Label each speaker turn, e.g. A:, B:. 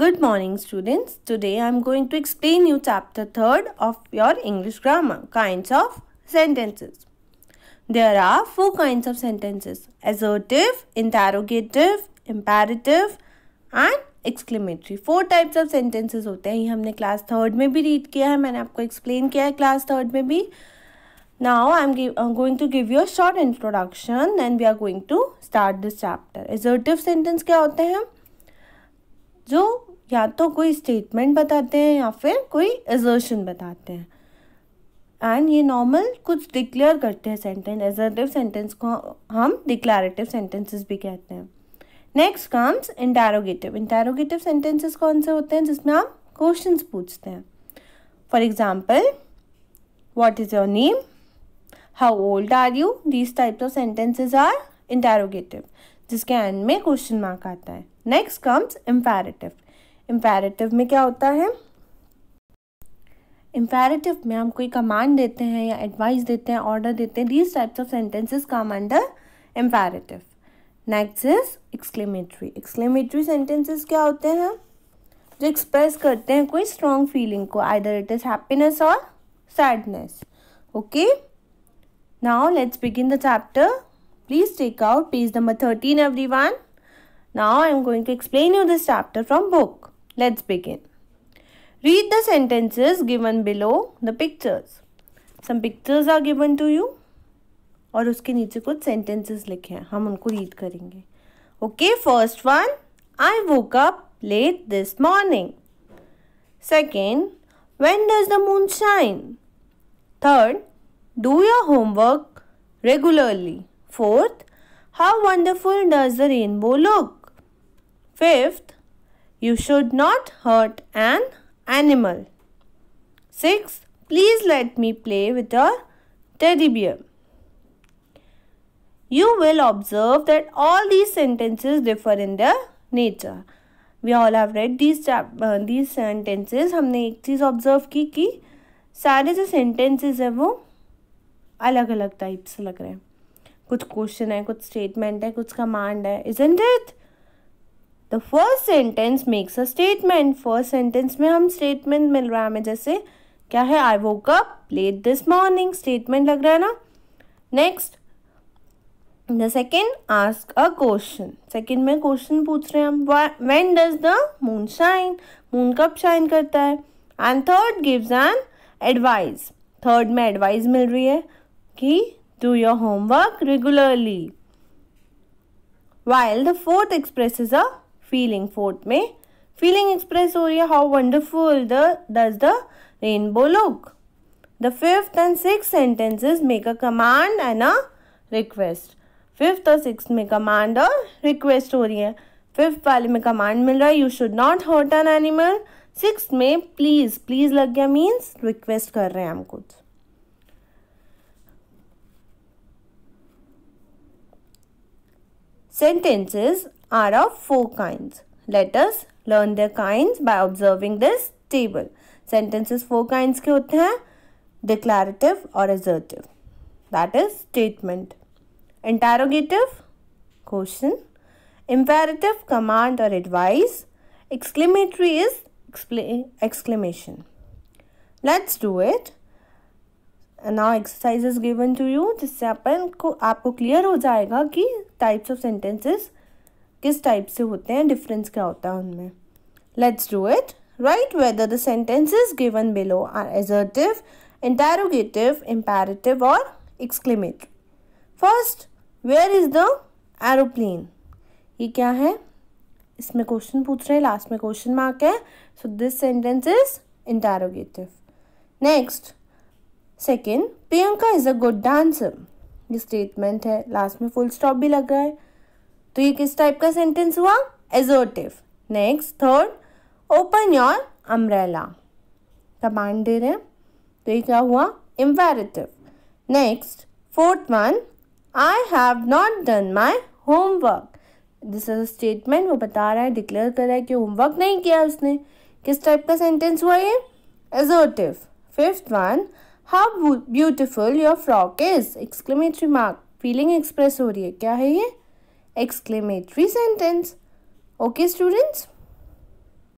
A: Good morning students. Today I am going to explain you chapter 3 of your English grammar, kinds of sentences. There are four kinds of sentences, assertive, interrogative, imperative and exclamatory four types of sentences hote hain ye humne class 3 mein bhi read kiya hai maine aapko explain kiya hai class 3 mein bhi Now I am going to give you a short introduction and we are going to start this chapter. Assertive sentence kya hote hain जो या तो कोई statement बताते हैं या फिर कोई assertion बताते हैं एंड ये नॉर्मल कुछ डिक्लेयर करते हैं सेंटेंस एजर्टिव सेंटेंस को हम डिक्लेरेटिव सेंटेंसेस भी कहते हैं next comes interrogative interrogative sentences कौन से होते हैं जिसमें आप क्वेश्चंस पूछते हैं for example what is your name how old are you these types of sentences are interrogative जिसके एंड में क्वेश्चन मार्क आता है नेक्स्ट कम्स इम्पेरेटिव इम्पेरेटिव में क्या होता है इम्पेरेटिव में हम कोई कमांड देते हैं या एडवाइस देते हैं ऑर्डर देते हैं these types of sentences come under imperative next is exclamatory exclamatory sentences क्या होते हैं जो एक्सप्रेस करते हैं कोई स्ट्रॉन्ग फीलिंग को आइदर इट इज़ हैप्पीनेस और sadness okay now let's begin the chapter please take out page number thirteen everyone Now I am going to explain you this chapter from book. Let's begin. Read the sentences given below the pictures. Some pictures are given to you. और उसके नीचे कुछ sentences लिखे हैं हम उनको read करेंगे Okay, first one. I woke up late this morning. Second, when does the moon shine? Third, do your homework regularly. Fourth, how wonderful does the rainbow look? Fifth, you should not hurt an animal. Sixth, please let me play with a teddy bear. You will observe that all these sentences differ in their nature. We we all have read these these sentences हमने एक चीज़ observe की कि सारे जो sentences हैं वो अलग अलग टाइप लग रहे हैं कुछ क्वेश्चन है कुछ स्टेटमेंट है कुछ कमांड है is and it the first sentence makes a statement first sentence में हम स्टेटमेंट मिल रहा है हमें जैसे क्या है I woke up late this morning statement लग रहा है ना next the second ask a question second में क्वेश्चन पूछ रहे हैं हम when does the moon shine moon कब शाइन करता है and third gives an advice third में एडवाइस मिल रही है कि do your homework regularly while the fourth express is a feeling fourth में फीलिंग एक्सप्रेस हो रही है how wonderful the does the rainbow look the fifth and six sentences make a command and a request fifth और six में command और request हो रही है फिफ्थ वाले में कमांड मिल रहा है you should not hurt an animal six में प्लीज़ प्लीज़ लग गया मीन्स रिक्वेस्ट कर रहे हैं हम कुछ Sentences are of four kinds. Let us learn their kinds by observing this table. Sentences four kinds के होते हैं declarative or assertive. That is statement. Interrogative question. Imperative command or advice. Exclamatory is exclamation. Let's do it. Now exercise is given to you जिससे अपन को आपको clear हो जाएगा कि types of sentences किस टाइप से होते हैं डिफरेंस क्या होता है उनमें let's do it write whether the sentences given below are assertive interrogative imperative और exclamative first where is the aeroplane ये क्या है इसमें क्वेश्चन पूछ रहे हैं लास्ट में क्वेश्चन मार्क है so this sentence is interrogative next second Priyanka is a good dancer ये स्टेटमेंट है लास्ट में फुल स्टॉप भी लग रहा है तो ये किस टाइप का सेंटेंस हुआ assertive next third open your umbrella command दे रहे हैं तो ये क्या हुआ imperative next fourth one I have not done my homework this is a statement वो बता रहा है डिक्लेयर कर रहा है कि होमवर्क नहीं किया उसने किस टाइप का सेंटेंस हुआ ये assertive fifth one how beautiful your frock is exclamatory mark feeling express हो रही है क्या है ये एक्सक्लेमेटरी सेंटेंस ओके स्टूडेंट्स